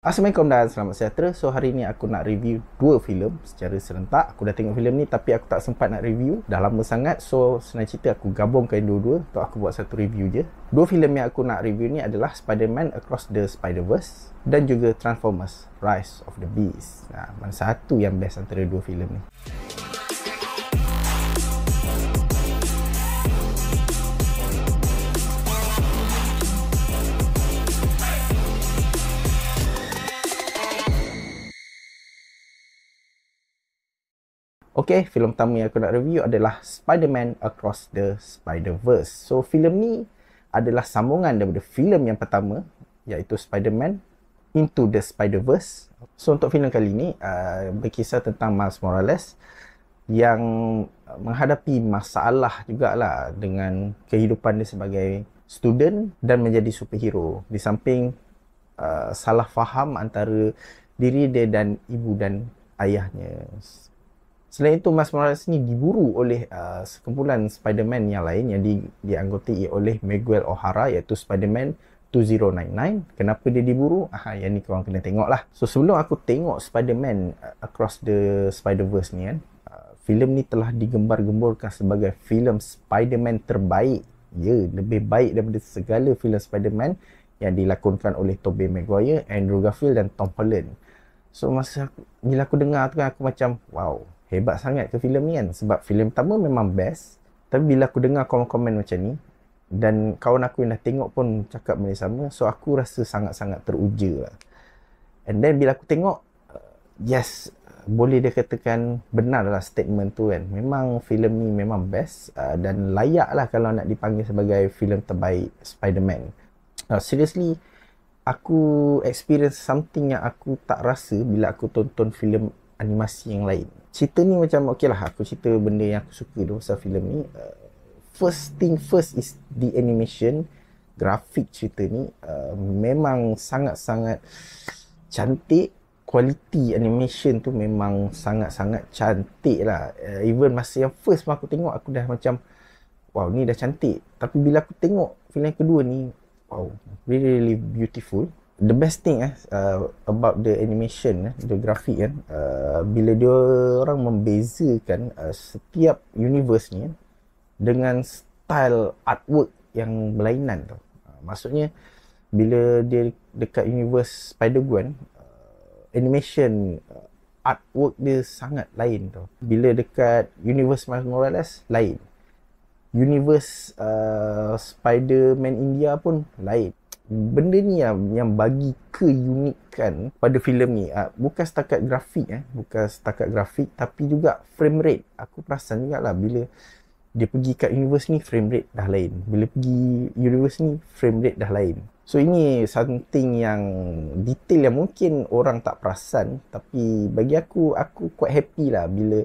Assalamualaikum dan selamat sejahtera. So hari ni aku nak review dua filem secara serentak. Aku dah tengok filem ni tapi aku tak sempat nak review. Dah lama sangat. So senang cerita aku gabungkan dua-dua untuk aku buat satu review je. Dua filem yang aku nak review ni adalah Spider-Man Across the Spider-Verse dan juga Transformers Rise of the Beast. Nah, mana satu yang best antara dua filem ni? Okay, filem pertama yang aku nak review adalah Spider-Man Across the Spider-Verse. So, filem ni adalah sambungan daripada filem yang pertama iaitu Spider-Man Into the Spider-Verse. So, untuk filem kali ni uh, berkisah tentang Miles Morales yang menghadapi masalah juga lah dengan kehidupan dia sebagai student dan menjadi superhero. Di samping uh, salah faham antara diri dia dan ibu dan ayahnya. Selain itu, Miles Morales ni diburu oleh uh, sekumpulan Spider-Man yang lain yang di, dianggoti oleh Miguel O'Hara iaitu Spider-Man 2099. Kenapa dia diburu? Ah, yang ni korang kena tengok lah. So, sebelum aku tengok Spider-Man uh, Across the Spider-Verse ni kan, uh, filem ni telah digembar-gemburkan sebagai filem Spider-Man terbaik. Ya, yeah, lebih baik daripada segala filem Spider-Man yang dilakonkan oleh Tobey Maguire, Andrew Garfield dan Tom Holland. So, masa aku, bila aku dengar tu kan, aku macam, wow, hebat sangat ke filem ni kan sebab filem pertama memang best tapi bila aku dengar komen-komen macam ni dan kawan aku yang dah tengok pun cakap benda sama so aku rasa sangat-sangat teruja lah and then bila aku tengok uh, yes boleh dia katakan benar lah statement tu kan memang filem ni memang best uh, dan layak lah kalau nak dipanggil sebagai filem terbaik Spiderman uh, seriously aku experience something yang aku tak rasa bila aku tonton filem animasi yang lain cerita ni macam okey lah aku cerita benda yang aku suka tu pasal filem ni uh, first thing first is the animation grafik cerita ni uh, memang sangat-sangat cantik kualiti animation tu memang sangat-sangat cantik lah uh, even masa yang first aku tengok aku dah macam wow ni dah cantik tapi bila aku tengok filem kedua ni wow really, really beautiful the best thing eh uh, about the animation eh the graphic kan uh, bila dia orang membezakan uh, setiap universe ni eh, dengan style artwork yang berlainan tu. Uh, maksudnya bila dia dekat universe Spider-Gwen uh, animation uh, artwork dia sangat lain tu. Bila dekat universe Miles Morales lain. Universe uh, Spider-Man India pun lain benda ni yang yang bagi keunikan pada filem ni uh, bukan setakat grafik eh bukan setakat grafik tapi juga frame rate aku perasan lah bila dia pergi kat universe ni frame rate dah lain bila pergi universe ni frame rate dah lain so ini something yang detail yang mungkin orang tak perasan tapi bagi aku aku quite happy lah bila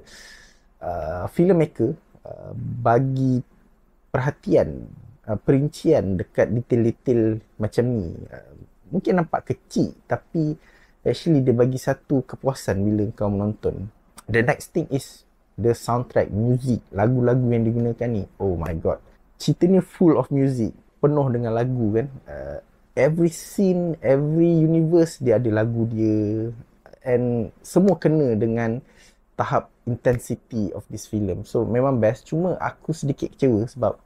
uh, ah, filmmaker uh, ah, bagi perhatian Uh, perincian dekat detail-detail macam ni. Uh, mungkin nampak kecil tapi actually dia bagi satu kepuasan bila kau menonton. The next thing is the soundtrack, music, lagu-lagu yang digunakan ni. Oh my god. Cerita ni full of music. Penuh dengan lagu kan. Uh, every scene, every universe dia ada lagu dia. And semua kena dengan tahap intensity of this film. So memang best. Cuma aku sedikit kecewa sebab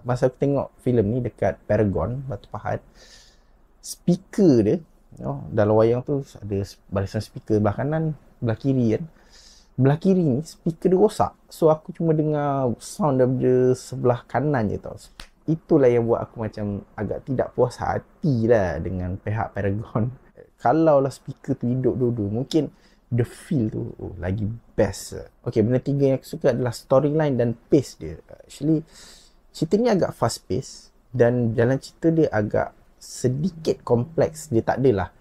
masa aku tengok filem ni dekat Paragon Batu Pahat speaker dia oh, dalam wayang tu ada barisan speaker belah kanan belah kiri kan belah kiri ni speaker dia rosak so aku cuma dengar sound daripada sebelah kanan je tau itulah yang buat aku macam agak tidak puas hati lah dengan pihak Paragon kalau lah speaker tu hidup dulu mungkin the feel tu oh, lagi best okay benda tiga yang aku suka adalah storyline dan pace dia actually cerita ni agak fast pace dan jalan cerita dia agak sedikit kompleks dia tak adalah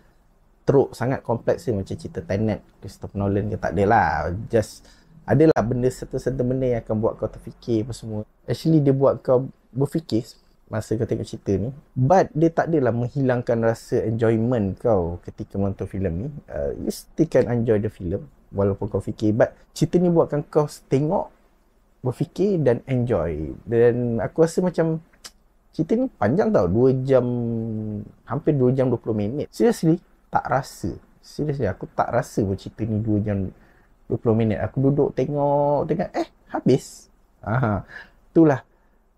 teruk sangat kompleks dia macam cerita Tenet Christopher Nolan dia tak adalah just adalah benda satu-satu benda yang akan buat kau terfikir apa semua actually dia buat kau berfikir masa kau tengok cerita ni but dia tak adalah menghilangkan rasa enjoyment kau ketika menonton filem ni uh, you still can enjoy the film walaupun kau fikir but cerita ni buatkan kau tengok berfikir dan enjoy dan aku rasa macam cerita ni panjang tau 2 jam hampir 2 jam 20 minit seriously tak rasa seriously aku tak rasa pun cerita ni 2 jam 20 minit aku duduk tengok dengan eh habis Aha. itulah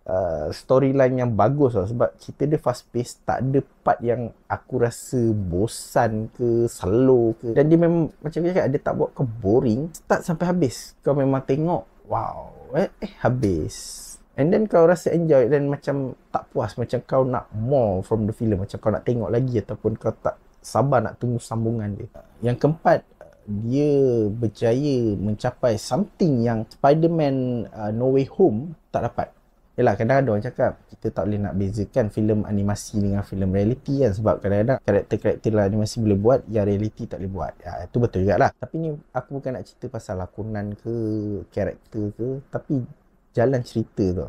uh, storyline yang bagus lah sebab cerita dia fast pace tak ada part yang aku rasa bosan ke slow ke dan dia memang macam dia cakap dia tak buat ke boring start sampai habis kau memang tengok wow eh, eh habis and then kau rasa enjoy dan macam tak puas macam kau nak more from the film macam kau nak tengok lagi ataupun kau tak sabar nak tunggu sambungan dia yang keempat dia berjaya mencapai something yang Spider-Man uh, No Way Home tak dapat Yalah kadang-kadang orang cakap kita tak boleh nak bezakan filem animasi dengan filem reality kan sebab kadang-kadang karakter-karakter dalam animasi boleh buat yang reality tak boleh buat. Ya, itu betul juga lah. Tapi ni aku bukan nak cerita pasal lakonan ke karakter ke tapi jalan cerita tu.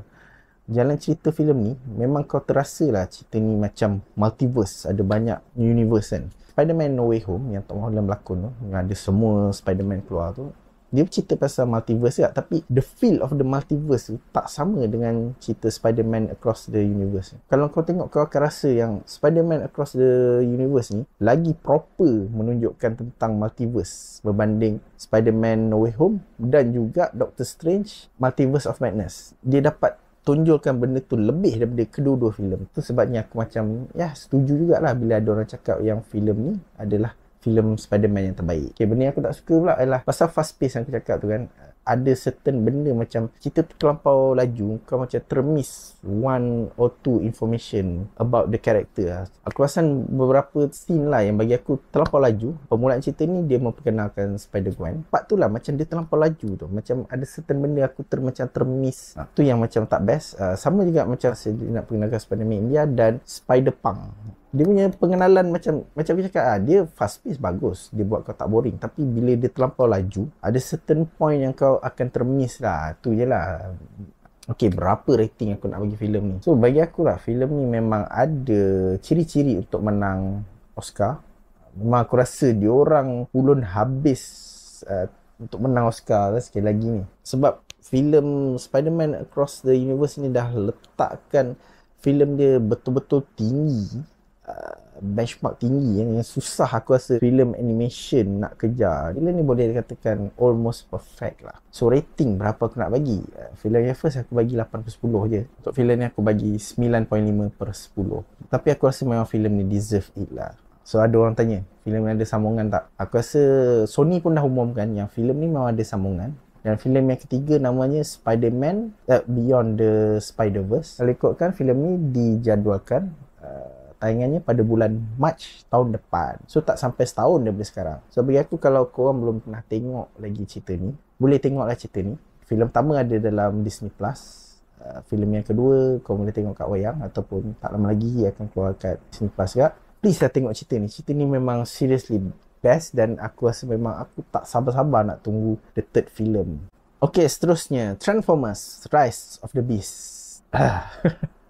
Jalan cerita filem ni memang kau terasa lah cerita ni macam multiverse ada banyak universe kan. Spider-Man No Way Home yang Tom Holland lakon, tu yang ada semua Spider-Man keluar tu dia cerita pasal multiverse lah tapi the feel of the multiverse tu tak sama dengan cerita Spider-Man Across the Universe kalau kau tengok kau akan rasa yang Spider-Man Across the Universe ni lagi proper menunjukkan tentang multiverse berbanding Spider-Man No Way Home dan juga Doctor Strange Multiverse of Madness dia dapat tunjulkan benda tu lebih daripada kedua-dua filem. Tu sebabnya aku macam ya setuju jugaklah bila ada orang cakap yang filem ni adalah filem Spider-Man yang terbaik. Okay, benda yang aku tak suka pula ialah pasal fast pace yang aku cakap tu kan. Ada certain benda macam cerita tu terlampau laju. Kau macam termiss one or two information about the character Aku rasa beberapa scene lah yang bagi aku terlampau laju. Pemulaan cerita ni dia memperkenalkan Spider-Gwen. Pak tu lah macam dia terlampau laju tu. Macam ada certain benda aku ter, macam termiss. Ha, tu yang macam tak best. Uh, sama juga macam saya nak perkenalkan Spider-Man India dan Spider-Punk dia punya pengenalan macam macam dia cakap ah dia fast pace bagus dia buat kau tak boring tapi bila dia terlampau laju ada certain point yang kau akan termiss lah tu je lah Okay, berapa rating aku nak bagi filem ni? So, bagi aku lah, filem ni memang ada ciri-ciri untuk menang Oscar. Memang aku rasa dia orang pulun habis uh, untuk menang Oscar lah sekali lagi ni. Sebab filem Spider-Man Across the Universe ni dah letakkan filem dia betul-betul tinggi Uh, benchmark tinggi yang, yang susah aku rasa film animation nak kejar. Film ni boleh dikatakan almost perfect lah. So rating berapa aku nak bagi? Uh, film yang first aku bagi 8 per 10 je. Untuk film ni aku bagi 9.5 per 10. Tapi aku rasa memang film ni deserve it lah. So ada orang tanya, filem ni ada sambungan tak? Aku rasa Sony pun dah umumkan yang filem ni memang ada sambungan. Dan filem yang ketiga namanya Spider-Man uh, Beyond the Spider-Verse. Kalau ikutkan filem ni dijadualkan uh, tayangannya pada bulan March tahun depan. So tak sampai setahun daripada sekarang. So bagi aku kalau korang belum pernah tengok lagi cerita ni, boleh tengoklah cerita ni. Filem pertama ada dalam Disney Plus. Uh, Filem yang kedua korang boleh tengok kat Wayang ataupun tak lama lagi ia akan keluar kat Disney Plus juga. Please lah tengok cerita ni. Cerita ni memang seriously best dan aku rasa memang aku tak sabar-sabar nak tunggu the third film. Okay, seterusnya. Transformers Rise of the Beast. Ah.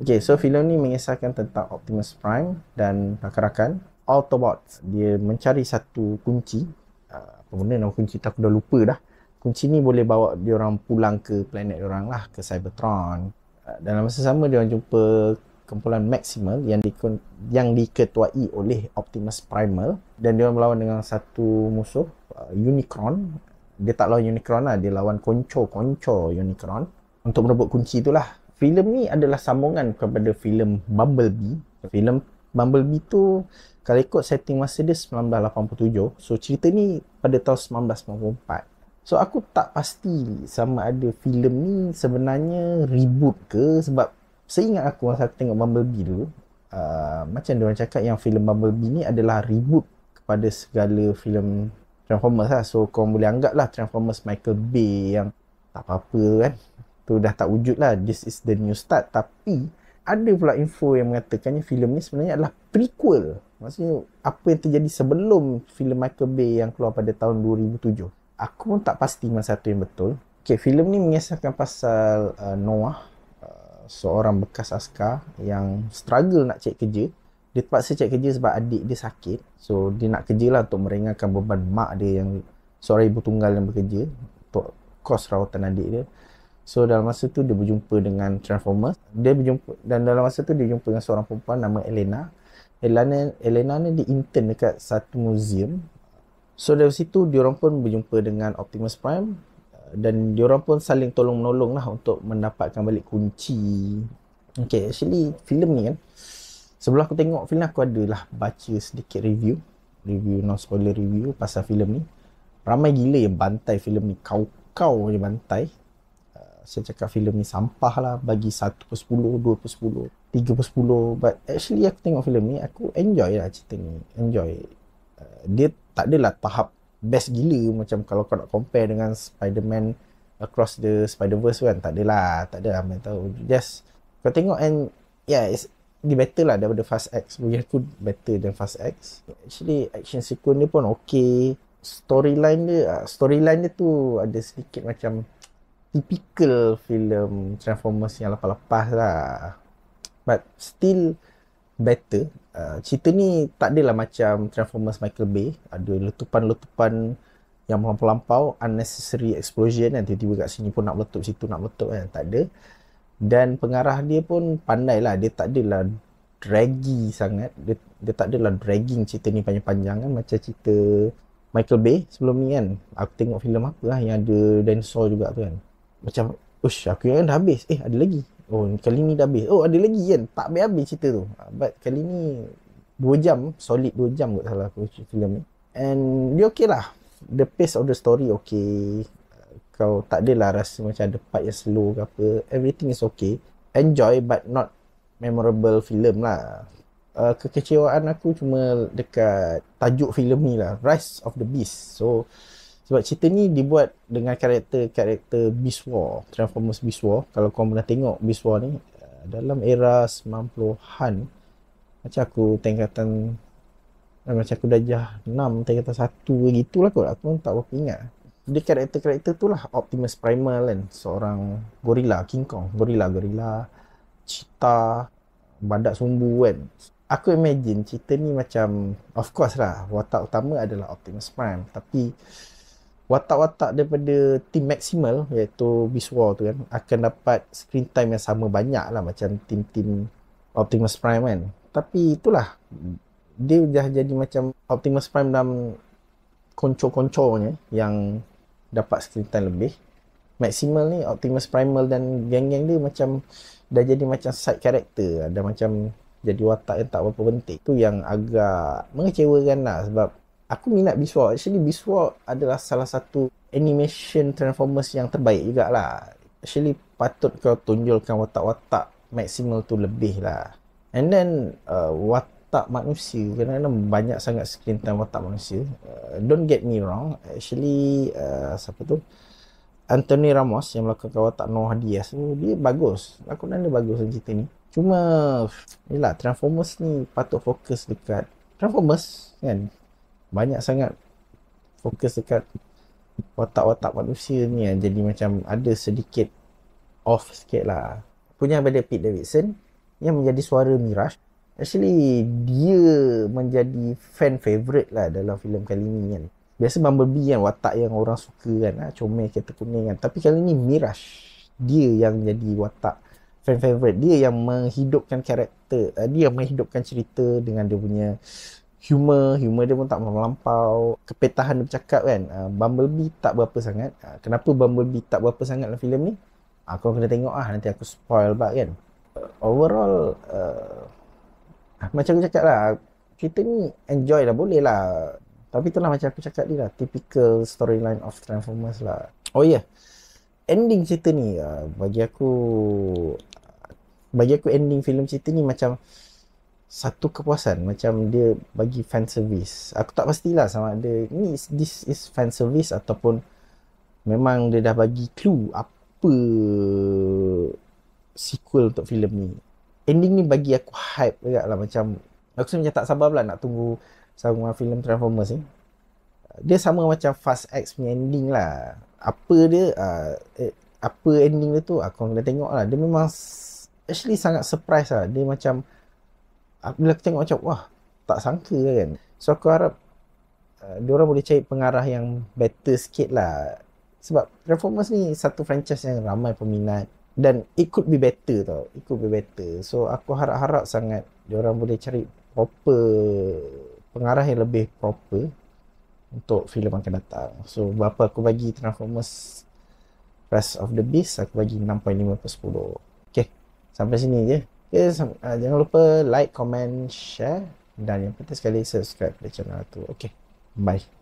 Okay, so filem ni mengisahkan tentang Optimus Prime dan rakan-rakan Autobots. Dia mencari satu kunci. Apa uh, benda nama kunci tak? aku dah lupa dah. Kunci ni boleh bawa dia orang pulang ke planet dia orang lah, ke Cybertron. Uh, dalam masa sama dia orang jumpa kumpulan Maximal yang di, yang diketuai oleh Optimus Primal dan dia orang melawan dengan satu musuh uh, Unicron. Dia tak lawan Unicron lah, dia lawan Konco, Konco Unicron untuk merebut kunci itulah filem ni adalah sambungan kepada filem Bumblebee. Filem Bumblebee tu kalau ikut setting masa dia 1987. So cerita ni pada tahun 1994. So aku tak pasti sama ada filem ni sebenarnya reboot ke sebab seingat aku masa aku tengok Bumblebee dulu uh, macam dia orang cakap yang filem Bumblebee ni adalah reboot kepada segala filem Transformers lah. So kau boleh anggap lah Transformers Michael Bay yang tak apa-apa kan tu dah tak wujud lah this is the new start tapi ada pula info yang mengatakannya filem ni sebenarnya adalah prequel maksudnya apa yang terjadi sebelum filem Michael Bay yang keluar pada tahun 2007 aku pun tak pasti mana satu yang betul okey filem ni mengisahkan pasal uh, Noah uh, seorang bekas askar yang struggle nak cek kerja dia terpaksa cari kerja sebab adik dia sakit so dia nak lah untuk meringankan beban mak dia yang seorang ibu tunggal yang bekerja untuk kos rawatan adik dia So dalam masa tu dia berjumpa dengan Transformers. Dia berjumpa dan dalam masa tu dia jumpa dengan seorang perempuan nama Elena. Elena Elena ni di intern dekat satu museum. So dari situ dia orang pun berjumpa dengan Optimus Prime dan dia orang pun saling tolong menolong lah untuk mendapatkan balik kunci. Okay, actually filem ni kan sebelum aku tengok filem aku adalah baca sedikit review review non spoiler review pasal filem ni ramai gila yang bantai filem ni kau kau yang bantai saya cakap filem ni sampah lah bagi 1 per 10, 2 per 10, 3 per 10 but actually aku tengok filem ni aku enjoy lah cerita ni enjoy uh, dia tak adalah tahap best gila macam kalau kau nak compare dengan Spider-Man across the Spider-Verse kan tak adalah tak adalah main tahu just kau tengok and yeah it's dia better lah daripada Fast X bagi aku better than Fast X actually action sequence dia pun okay storyline dia ah, storyline dia tu ada sedikit macam typical filem Transformers yang lepas-lepas lah. But still better. Uh, cerita ni tak adalah macam Transformers Michael Bay. Ada letupan-letupan yang melampau-lampau. Unnecessary explosion kan. Tiba-tiba kat sini pun nak meletup, situ nak meletup kan. Tak ada. Dan pengarah dia pun pandai lah. Dia tak adalah draggy sangat. Dia, dia tak adalah dragging cerita ni panjang-panjang kan. Macam cerita Michael Bay sebelum ni kan. Aku tengok filem apa lah yang ada dinosaur juga tu kan macam ush aku kan dah habis eh ada lagi oh kali ni dah habis oh ada lagi kan tak habis habis cerita tu ah, but kali ni 2 jam solid 2 jam kot salah aku film ni and dia okay lah the pace of the story okay kau tak adalah rasa macam ada part yang slow ke apa everything is okay enjoy but not memorable film lah uh, kekecewaan aku cuma dekat tajuk film ni lah Rise of the Beast so sebab cerita ni dibuat dengan karakter-karakter Beast War, Transformers Beast War. Kalau kau pernah tengok Beast War ni eh, dalam era 90-an macam aku tingkatan eh, macam aku dah jah 6 tingkatan 1 gitu lah kot aku tak berapa ingat dia karakter-karakter tu lah Optimus Primal kan seorang gorila King Kong gorila gorila cheetah badak sumbu kan aku imagine cerita ni macam of course lah watak utama adalah Optimus Prime tapi watak-watak daripada team maksimal iaitu Beast War tu kan akan dapat screen time yang sama banyak lah macam team-team Optimus Prime kan tapi itulah dia dah jadi macam Optimus Prime dalam konco-konconya yang dapat screen time lebih maksimal ni Optimus Primal dan geng-geng dia macam dah jadi macam side character dah macam jadi watak yang tak berapa penting tu yang agak mengecewakan lah sebab Aku minat Beast Actually, Beast adalah salah satu animation Transformers yang terbaik juga lah. Actually, patut kau tunjulkan watak-watak maksimal tu lebih lah. And then, uh, watak manusia. Kerana banyak sangat screen time watak manusia. Uh, don't get me wrong. Actually, uh, siapa tu? Anthony Ramos yang melakukan watak Noah Diaz tu, dia bagus. Lakonan dia bagus dalam cerita ni. Cuma, ni lah, Transformers ni patut fokus dekat Transformers kan banyak sangat fokus dekat watak-watak manusia ni yang jadi macam ada sedikit off sikit lah punya pada Pete Davidson yang menjadi suara Mirage actually dia menjadi fan favourite lah dalam filem kali ni kan biasa Bumblebee kan watak yang orang suka kan ha, comel kereta kuning kan tapi kali ni Mirage dia yang jadi watak fan favourite dia yang menghidupkan karakter ah, dia yang menghidupkan cerita dengan dia punya humor humor dia pun tak melampau kepetahan dia bercakap kan uh, Bumblebee tak berapa sangat uh, kenapa Bumblebee tak berapa sangat dalam filem ni aku uh, kena tengok ah nanti aku spoil bab kan uh, overall uh, macam aku cakap lah kita ni enjoy lah boleh lah tapi itulah macam aku cakap ni lah typical storyline of Transformers lah oh yeah ending cerita ni uh, bagi aku bagi aku ending filem cerita ni macam satu kepuasan macam dia bagi fan service. Aku tak pastilah sama ada ni this is fan service ataupun memang dia dah bagi clue apa sequel untuk filem ni. Ending ni bagi aku hype juga lah macam aku sebenarnya tak sabar pula nak tunggu sama filem Transformers ni. Dia sama macam Fast X punya ending lah. Apa dia, uh, eh, apa ending dia tu, aku kena tengok lah. Dia memang actually sangat surprise lah. Dia macam, bila aku tengok macam wah tak sangka lah kan so aku harap uh, orang boleh cari pengarah yang better sikit lah sebab Reformers ni satu franchise yang ramai peminat dan it could be better tau it could be better so aku harap-harap sangat orang boleh cari proper pengarah yang lebih proper untuk filem akan datang so berapa aku bagi Transformers Rise of the Beast aku bagi 6.5 per 10 Okay, sampai sini je. Okay, so, uh, jangan lupa like, comment, share dan yang penting sekali subscribe pada channel tu. Okay, bye.